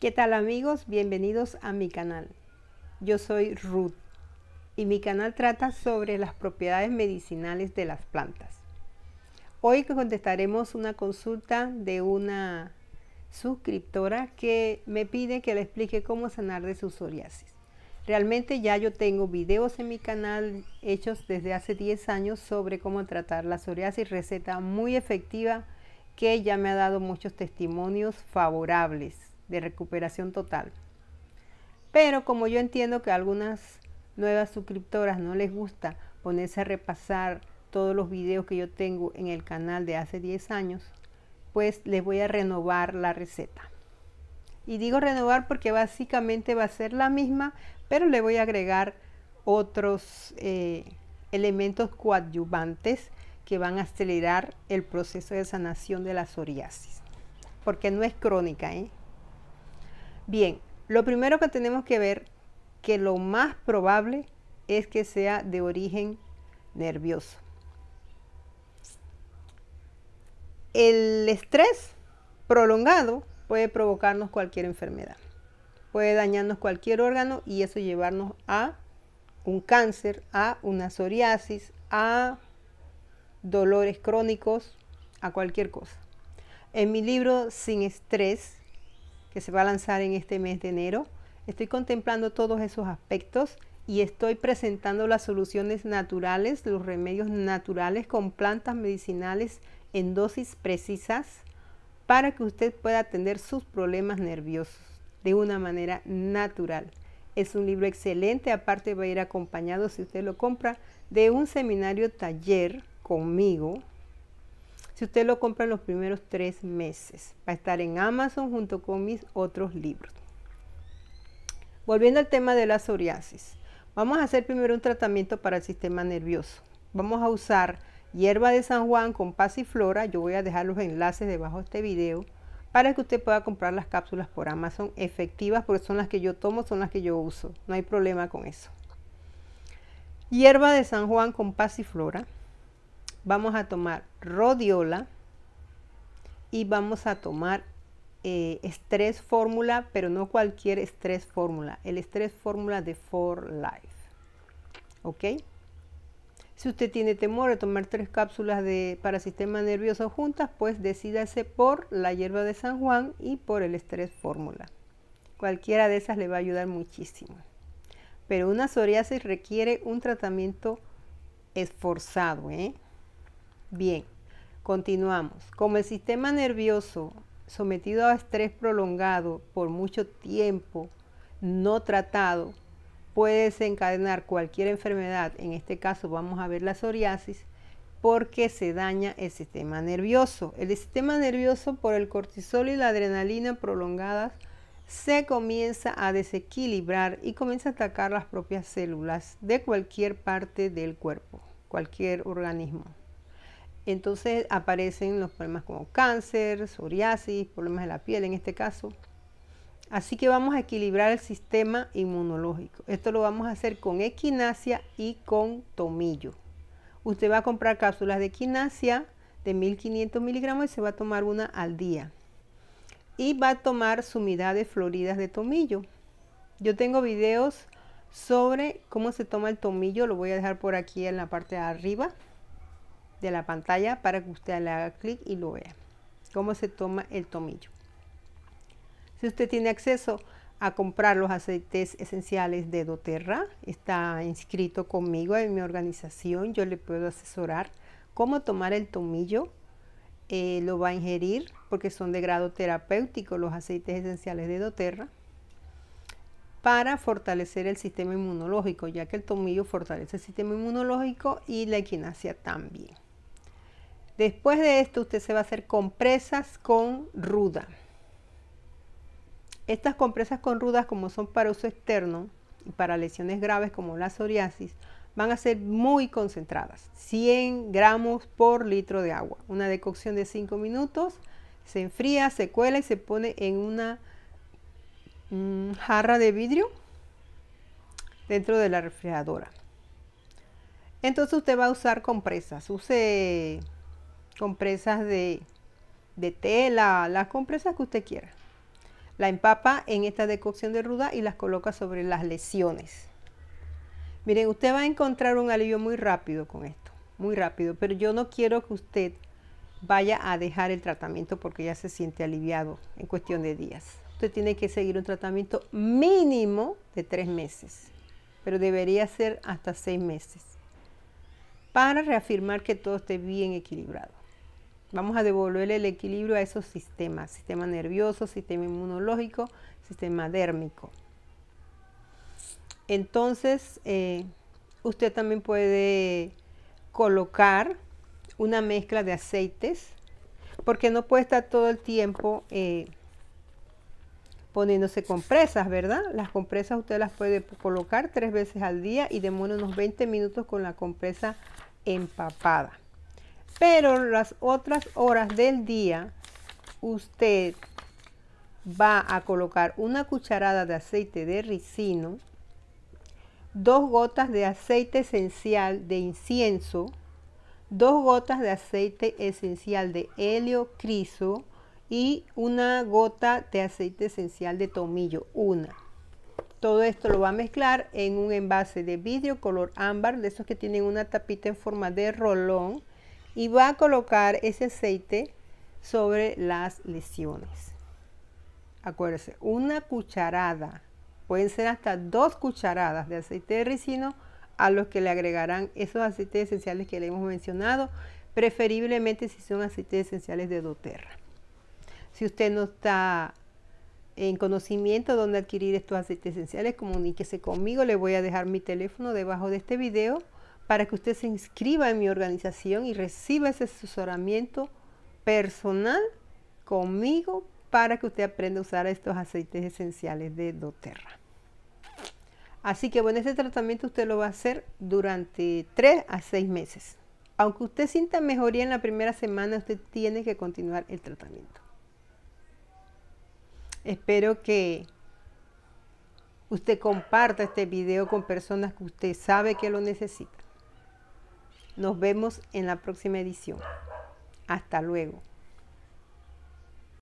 ¿Qué tal amigos? Bienvenidos a mi canal. Yo soy Ruth y mi canal trata sobre las propiedades medicinales de las plantas. Hoy contestaremos una consulta de una suscriptora que me pide que le explique cómo sanar de su psoriasis. Realmente ya yo tengo videos en mi canal hechos desde hace 10 años sobre cómo tratar la psoriasis, receta muy efectiva que ya me ha dado muchos testimonios favorables de recuperación total. Pero como yo entiendo que a algunas nuevas suscriptoras no les gusta ponerse a repasar todos los videos que yo tengo en el canal de hace 10 años, pues les voy a renovar la receta. Y digo renovar porque básicamente va a ser la misma, pero le voy a agregar otros eh, elementos coadyuvantes que van a acelerar el proceso de sanación de la psoriasis. Porque no es crónica, ¿eh? Bien, lo primero que tenemos que ver, que lo más probable es que sea de origen nervioso. El estrés prolongado puede provocarnos cualquier enfermedad, puede dañarnos cualquier órgano y eso llevarnos a un cáncer, a una psoriasis, a dolores crónicos, a cualquier cosa. En mi libro Sin Estrés, que se va a lanzar en este mes de enero. Estoy contemplando todos esos aspectos y estoy presentando las soluciones naturales, los remedios naturales con plantas medicinales en dosis precisas para que usted pueda atender sus problemas nerviosos de una manera natural. Es un libro excelente, aparte va a ir acompañado, si usted lo compra, de un seminario taller conmigo si usted lo compra en los primeros tres meses. Va a estar en Amazon junto con mis otros libros. Volviendo al tema de la psoriasis. Vamos a hacer primero un tratamiento para el sistema nervioso. Vamos a usar hierba de San Juan con pasiflora. Yo voy a dejar los enlaces debajo de este video para que usted pueda comprar las cápsulas por Amazon efectivas porque son las que yo tomo, son las que yo uso. No hay problema con eso. Hierba de San Juan con pasiflora vamos a tomar rodiola y vamos a tomar eh, estrés fórmula, pero no cualquier estrés fórmula, el estrés fórmula de For Life. ¿Ok? Si usted tiene temor de tomar tres cápsulas de, para sistema nervioso juntas, pues decídase por la hierba de San Juan y por el estrés fórmula. Cualquiera de esas le va a ayudar muchísimo. Pero una psoriasis requiere un tratamiento esforzado, ¿eh? Bien, continuamos. Como el sistema nervioso sometido a estrés prolongado por mucho tiempo no tratado puede desencadenar cualquier enfermedad, en este caso vamos a ver la psoriasis, porque se daña el sistema nervioso. El sistema nervioso por el cortisol y la adrenalina prolongadas se comienza a desequilibrar y comienza a atacar las propias células de cualquier parte del cuerpo, cualquier organismo. Entonces aparecen los problemas como cáncer, psoriasis, problemas de la piel en este caso. Así que vamos a equilibrar el sistema inmunológico. Esto lo vamos a hacer con equinacia y con tomillo. Usted va a comprar cápsulas de equinacia de 1500 miligramos y se va a tomar una al día. Y va a tomar sumidades floridas de tomillo. Yo tengo videos sobre cómo se toma el tomillo, lo voy a dejar por aquí en la parte de arriba de la pantalla para que usted le haga clic y lo vea cómo se toma el tomillo si usted tiene acceso a comprar los aceites esenciales de doTERRA está inscrito conmigo en mi organización yo le puedo asesorar cómo tomar el tomillo eh, lo va a ingerir porque son de grado terapéutico los aceites esenciales de doTERRA para fortalecer el sistema inmunológico, ya que el tomillo fortalece el sistema inmunológico y la equinacia también. Después de esto usted se va a hacer compresas con ruda. Estas compresas con rudas como son para uso externo y para lesiones graves como la psoriasis van a ser muy concentradas. 100 gramos por litro de agua. Una decocción de 5 minutos. Se enfría, se cuela y se pone en una mm, jarra de vidrio dentro de la refrigeradora. Entonces usted va a usar compresas. Use compresas de, tela, las compresas que usted quiera. La empapa en esta decocción de ruda y las coloca sobre las lesiones. Miren, usted va a encontrar un alivio muy rápido con esto, muy rápido, pero yo no quiero que usted vaya a dejar el tratamiento porque ya se siente aliviado en cuestión de días. Usted tiene que seguir un tratamiento mínimo de tres meses, pero debería ser hasta seis meses para reafirmar que todo esté bien equilibrado. Vamos a devolverle el equilibrio a esos sistemas, sistema nervioso, sistema inmunológico, sistema dérmico. Entonces, eh, usted también puede colocar una mezcla de aceites, porque no puede estar todo el tiempo eh, poniéndose compresas, ¿verdad? Las compresas usted las puede colocar tres veces al día y demora unos 20 minutos con la compresa empapada. Pero las otras horas del día, usted va a colocar una cucharada de aceite de ricino, dos gotas de aceite esencial de incienso, dos gotas de aceite esencial de helio criso y una gota de aceite esencial de tomillo, una. Todo esto lo va a mezclar en un envase de vidrio color ámbar, de esos que tienen una tapita en forma de rolón y va a colocar ese aceite sobre las lesiones. Acuérdense, una cucharada, pueden ser hasta dos cucharadas de aceite de ricino a los que le agregarán esos aceites esenciales que le hemos mencionado, preferiblemente si son aceites esenciales de doTERRA. Si usted no está en conocimiento dónde adquirir estos aceites esenciales, comuníquese conmigo. Le voy a dejar mi teléfono debajo de este video para que usted se inscriba en mi organización y reciba ese asesoramiento personal conmigo para que usted aprenda a usar estos aceites esenciales de doTERRA. Así que bueno, este tratamiento usted lo va a hacer durante 3 a 6 meses. Aunque usted sienta mejoría en la primera semana, usted tiene que continuar el tratamiento. Espero que usted comparta este video con personas que usted sabe que lo necesitan. Nos vemos en la próxima edición. Hasta luego.